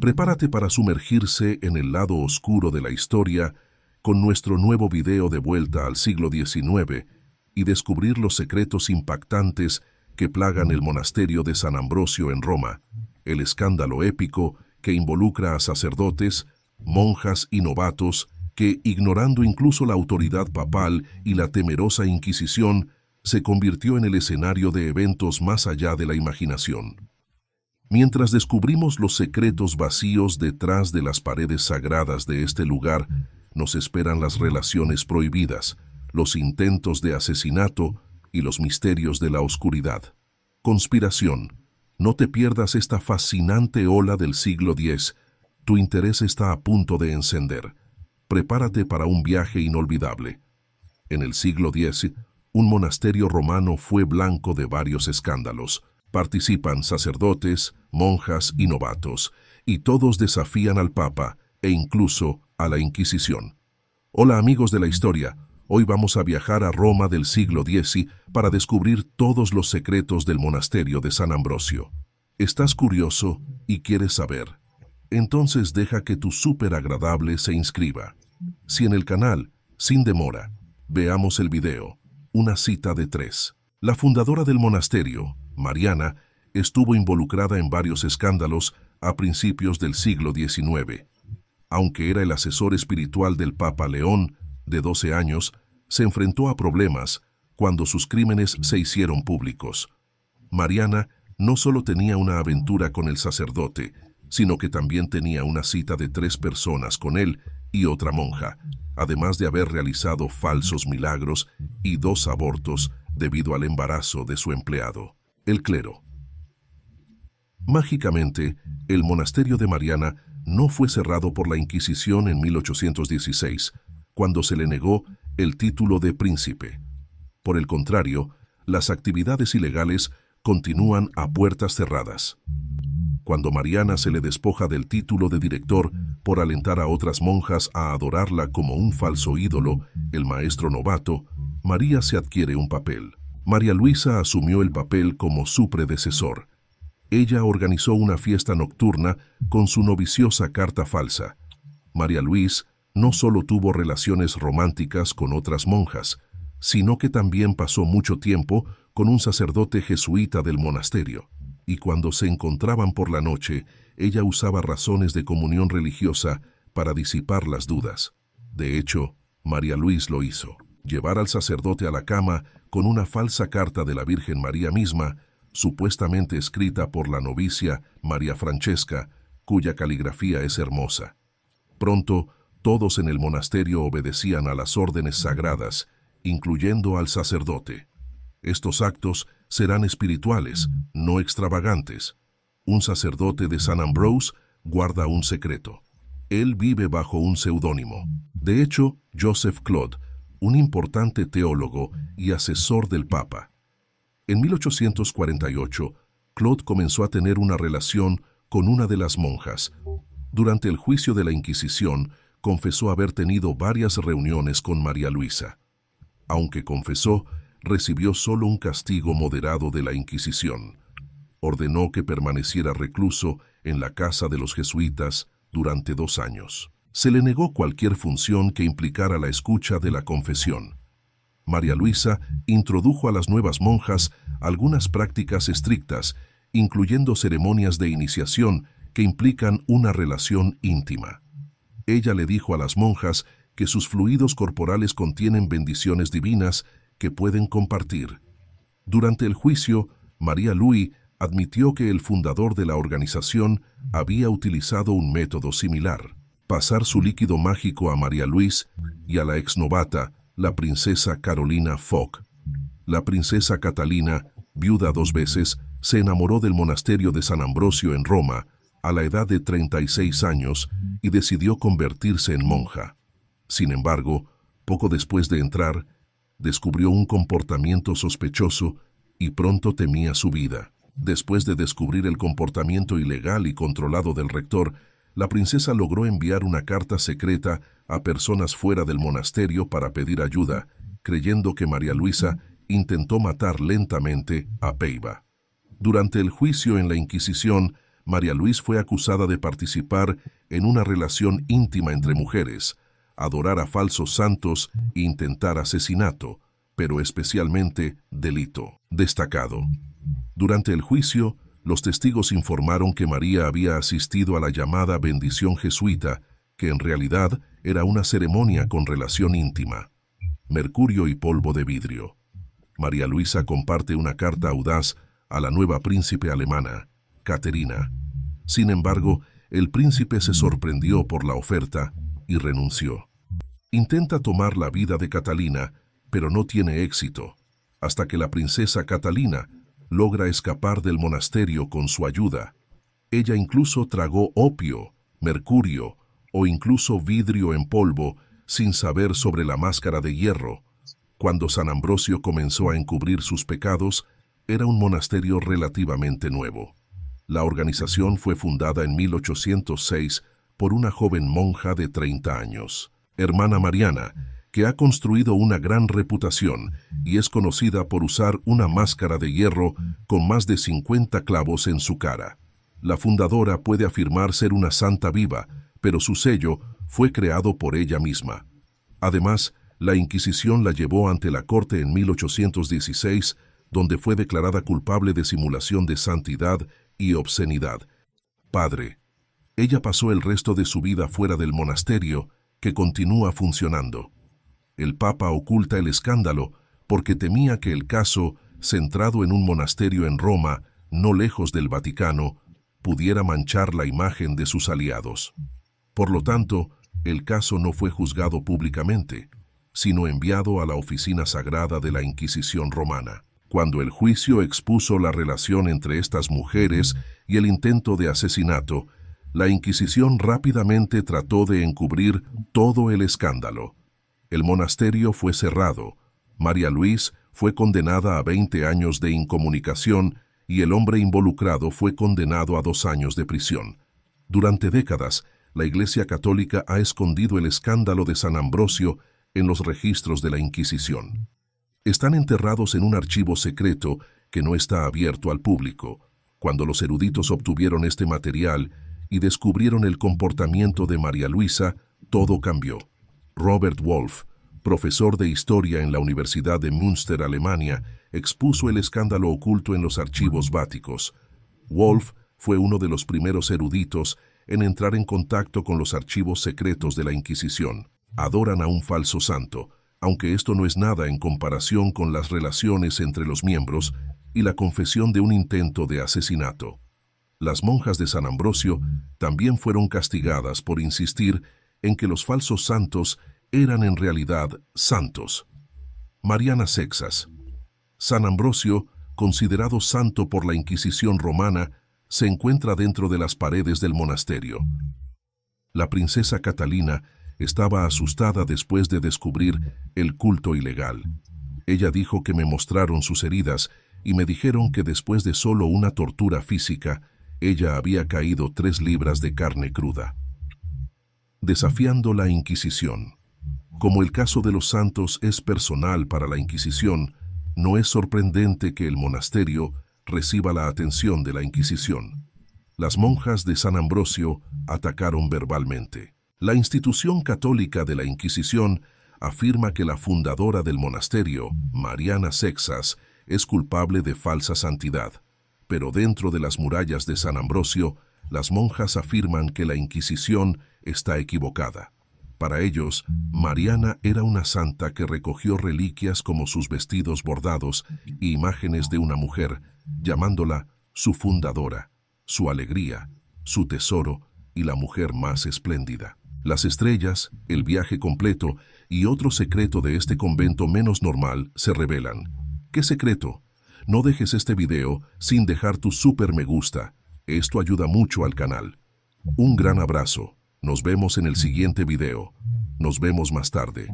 Prepárate para sumergirse en el lado oscuro de la historia con nuestro nuevo video de vuelta al siglo XIX y descubrir los secretos impactantes que plagan el monasterio de San Ambrosio en Roma, el escándalo épico que involucra a sacerdotes, monjas y novatos que, ignorando incluso la autoridad papal y la temerosa Inquisición, se convirtió en el escenario de eventos más allá de la imaginación. Mientras descubrimos los secretos vacíos detrás de las paredes sagradas de este lugar, nos esperan las relaciones prohibidas, los intentos de asesinato y los misterios de la oscuridad. Conspiración. No te pierdas esta fascinante ola del siglo X. Tu interés está a punto de encender. Prepárate para un viaje inolvidable. En el siglo X, un monasterio romano fue blanco de varios escándalos Participan sacerdotes, monjas y novatos, y todos desafían al Papa e incluso a la Inquisición. Hola amigos de la historia, hoy vamos a viajar a Roma del siglo X para descubrir todos los secretos del monasterio de San Ambrosio. ¿Estás curioso y quieres saber? Entonces deja que tu súper agradable se inscriba. Si en el canal, sin demora, veamos el video, una cita de tres. La fundadora del monasterio, Mariana, estuvo involucrada en varios escándalos a principios del siglo XIX. Aunque era el asesor espiritual del Papa León, de 12 años, se enfrentó a problemas cuando sus crímenes se hicieron públicos. Mariana no solo tenía una aventura con el sacerdote, sino que también tenía una cita de tres personas con él y otra monja, además de haber realizado falsos milagros y dos abortos debido al embarazo de su empleado, el clero. Mágicamente, el monasterio de Mariana no fue cerrado por la Inquisición en 1816, cuando se le negó el título de príncipe. Por el contrario, las actividades ilegales continúan a puertas cerradas. Cuando Mariana se le despoja del título de director por alentar a otras monjas a adorarla como un falso ídolo, el maestro novato, María se adquiere un papel. María Luisa asumió el papel como su predecesor. Ella organizó una fiesta nocturna con su noviciosa carta falsa. María Luis no solo tuvo relaciones románticas con otras monjas, sino que también pasó mucho tiempo con un sacerdote jesuita del monasterio. Y cuando se encontraban por la noche, ella usaba razones de comunión religiosa para disipar las dudas. De hecho, María Luis lo hizo llevar al sacerdote a la cama con una falsa carta de la Virgen María misma, supuestamente escrita por la novicia María Francesca, cuya caligrafía es hermosa. Pronto, todos en el monasterio obedecían a las órdenes sagradas, incluyendo al sacerdote. Estos actos serán espirituales, no extravagantes. Un sacerdote de San Ambrose guarda un secreto. Él vive bajo un seudónimo. De hecho, Joseph Claude, un importante teólogo y asesor del Papa. En 1848, Claude comenzó a tener una relación con una de las monjas. Durante el juicio de la Inquisición, confesó haber tenido varias reuniones con María Luisa. Aunque confesó, recibió solo un castigo moderado de la Inquisición. Ordenó que permaneciera recluso en la casa de los jesuitas durante dos años se le negó cualquier función que implicara la escucha de la confesión. María Luisa introdujo a las nuevas monjas algunas prácticas estrictas, incluyendo ceremonias de iniciación que implican una relación íntima. Ella le dijo a las monjas que sus fluidos corporales contienen bendiciones divinas que pueden compartir. Durante el juicio, María Luis admitió que el fundador de la organización había utilizado un método similar pasar su líquido mágico a María Luis y a la exnovata, la princesa Carolina Fock. La princesa Catalina, viuda dos veces, se enamoró del monasterio de San Ambrosio en Roma a la edad de 36 años y decidió convertirse en monja. Sin embargo, poco después de entrar, descubrió un comportamiento sospechoso y pronto temía su vida. Después de descubrir el comportamiento ilegal y controlado del rector, la princesa logró enviar una carta secreta a personas fuera del monasterio para pedir ayuda, creyendo que María Luisa intentó matar lentamente a Peiba. Durante el juicio en la Inquisición, María Luis fue acusada de participar en una relación íntima entre mujeres, adorar a falsos santos e intentar asesinato, pero especialmente delito. Destacado. Durante el juicio, los testigos informaron que María había asistido a la llamada bendición jesuita, que en realidad era una ceremonia con relación íntima. Mercurio y polvo de vidrio. María Luisa comparte una carta audaz a la nueva príncipe alemana, Caterina. Sin embargo, el príncipe se sorprendió por la oferta y renunció. Intenta tomar la vida de Catalina, pero no tiene éxito, hasta que la princesa Catalina logra escapar del monasterio con su ayuda. Ella incluso tragó opio, mercurio o incluso vidrio en polvo sin saber sobre la máscara de hierro. Cuando San Ambrosio comenzó a encubrir sus pecados, era un monasterio relativamente nuevo. La organización fue fundada en 1806 por una joven monja de 30 años, hermana Mariana, que ha construido una gran reputación y es conocida por usar una máscara de hierro con más de 50 clavos en su cara. La fundadora puede afirmar ser una santa viva, pero su sello fue creado por ella misma. Además, la Inquisición la llevó ante la corte en 1816, donde fue declarada culpable de simulación de santidad y obscenidad. Padre, ella pasó el resto de su vida fuera del monasterio, que continúa funcionando el Papa oculta el escándalo porque temía que el caso, centrado en un monasterio en Roma, no lejos del Vaticano, pudiera manchar la imagen de sus aliados. Por lo tanto, el caso no fue juzgado públicamente, sino enviado a la oficina sagrada de la Inquisición romana. Cuando el juicio expuso la relación entre estas mujeres y el intento de asesinato, la Inquisición rápidamente trató de encubrir todo el escándalo el monasterio fue cerrado, María Luis fue condenada a 20 años de incomunicación y el hombre involucrado fue condenado a dos años de prisión. Durante décadas, la Iglesia Católica ha escondido el escándalo de San Ambrosio en los registros de la Inquisición. Están enterrados en un archivo secreto que no está abierto al público. Cuando los eruditos obtuvieron este material y descubrieron el comportamiento de María Luisa, todo cambió. Robert Wolff, profesor de historia en la Universidad de Münster, Alemania, expuso el escándalo oculto en los archivos váticos. Wolf fue uno de los primeros eruditos en entrar en contacto con los archivos secretos de la Inquisición. Adoran a un falso santo, aunque esto no es nada en comparación con las relaciones entre los miembros y la confesión de un intento de asesinato. Las monjas de San Ambrosio también fueron castigadas por insistir en que los falsos santos eran en realidad santos. Mariana Sexas. San Ambrosio, considerado santo por la Inquisición romana, se encuentra dentro de las paredes del monasterio. La princesa Catalina estaba asustada después de descubrir el culto ilegal. Ella dijo que me mostraron sus heridas y me dijeron que después de solo una tortura física, ella había caído tres libras de carne cruda desafiando la Inquisición. Como el caso de los santos es personal para la Inquisición, no es sorprendente que el monasterio reciba la atención de la Inquisición. Las monjas de San Ambrosio atacaron verbalmente. La institución católica de la Inquisición afirma que la fundadora del monasterio, Mariana Sexas, es culpable de falsa santidad, pero dentro de las murallas de San Ambrosio las monjas afirman que la Inquisición está equivocada. Para ellos, Mariana era una santa que recogió reliquias como sus vestidos bordados e imágenes de una mujer, llamándola su fundadora, su alegría, su tesoro y la mujer más espléndida. Las estrellas, el viaje completo y otro secreto de este convento menos normal se revelan. ¿Qué secreto? No dejes este video sin dejar tu súper me gusta esto ayuda mucho al canal. Un gran abrazo. Nos vemos en el siguiente video. Nos vemos más tarde.